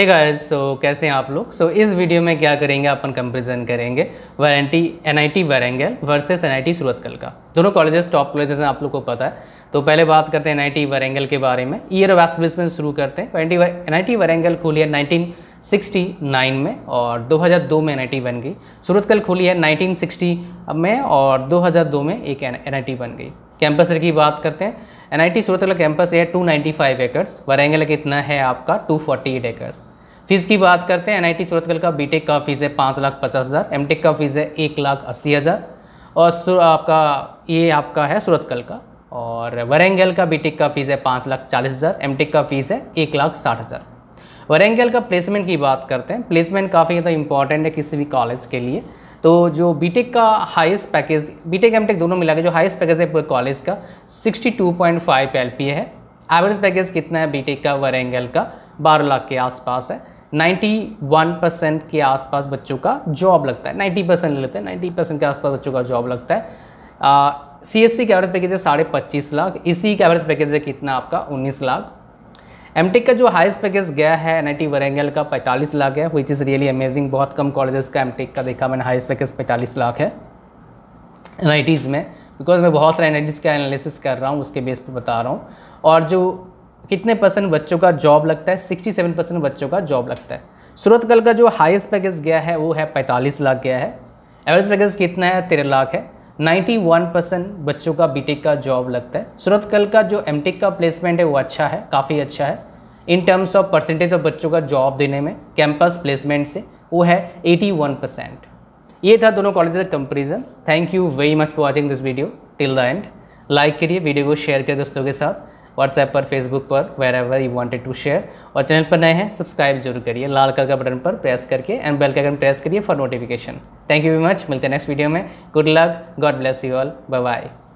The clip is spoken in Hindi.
हे गाइस सो कैसे हैं आप लोग सो so, इस वीडियो में क्या करेंगे अपन कंपेरिजन करेंगे वारंटी N I T Warangal versus N I Surathkal का दोनों कॉलेजेस टॉप कॉलेजेस हैं आप लोग को पता है तो पहले बात करते हैं एन आई टी वारंगल के बारे में ईयर ऑफ एस्टब्लिशमेंट शुरू करते हैं एन आई टी वारंगल खुली है नाइनटीन 69 में और दो में एन बन गई सूरतकल खुली है 1960 में और दो में एक एन बन गई कैंपस की बात करते हैं N I T Surat campus है 295 एकर्स वरेंगल का इतना है आपका 248 एकर्स फीस की बात करते हैं एन आई टी सूरतगढ़ का बीटेक का फीस है पाँच लाख पचास हज़ार एम का फीस है एक लाख अस्सी हज़ार और आपका ये आपका है सूरतगढ़ का और वरेंगल का बीटेक का फीस है पाँच लाख चालीस हज़ार एम का फीस है एक लाख साठ हज़ार वरेंगल का प्लेसमेंट की बात करते हैं प्लेसमेंट काफ़ी ज़्यादा इंपॉर्टेंट है किसी भी कॉलेज के लिए तो जो बीटेक का हाईएस्ट पैकेज बीटेक एमटेक दोनों मिला के जो हाईएस्ट पैकेज है पूरे कॉलेज का 62.5 टू है एवरेज पैकेज कितना है बीटेक का वरेंगल का 12 लाख के आसपास है 91 परसेंट के आसपास बच्चों का जॉब लगता है 90 परसेंट लेते हैं 90 परसेंट के आसपास बच्चों का जॉब लगता है सी एस सी का एवरेज पैकेज है साढ़े पच्चीस लाख इसी का एवरेज पैकेज है कितना आपका उन्नीस लाख एम का जो हाइस्ट पैकेज गया है एन आई वरेंगल का 45 लाख है विच इज़ रियली अमेजिंग बहुत कम कॉलेजेस का एम का देखा मैंने हाइस्ट पैकेज 45 लाख है एन में बिकॉज मैं बहुत सारे एन का एनालिसिस कर रहा हूँ उसके बेस पर बता रहा हूँ और जो कितने परसेंट बच्चों का जॉब लगता है सिक्सटी परसेंट बच्चों का जॉब लगता है सूरत कल का जो हाइस्ट पैकेज गया है वो है पैंतालीस लाख गया है एवरेज पैकेज कितना है तेरह लाख है 91 परसेंट बच्चों का बीटेक का जॉब लगता है सूरत कल का जो एमटेक का प्लेसमेंट है वो अच्छा है काफ़ी अच्छा है in terms of percentage of बच्चों का जॉब देने में कैंपस प्लेसमेंट से वो है 81 परसेंट ये था दोनों कॉलेज का comparison thank you very much for watching this video till the end like करिए वीडियो को शेयर करिए दोस्तों के साथ व्हाट्सएप पर फेसबुक पर wherever you wanted to share और चैनल पर नए हैं सब्सक्राइब जरूर करिए लाल कलर का बटन पर प्रेस करके एंड बेल का बटन प्रेस करिए for notification thank you very much मिलते हैं नेक्स्ट वीडियो में good luck God bless you all bye bye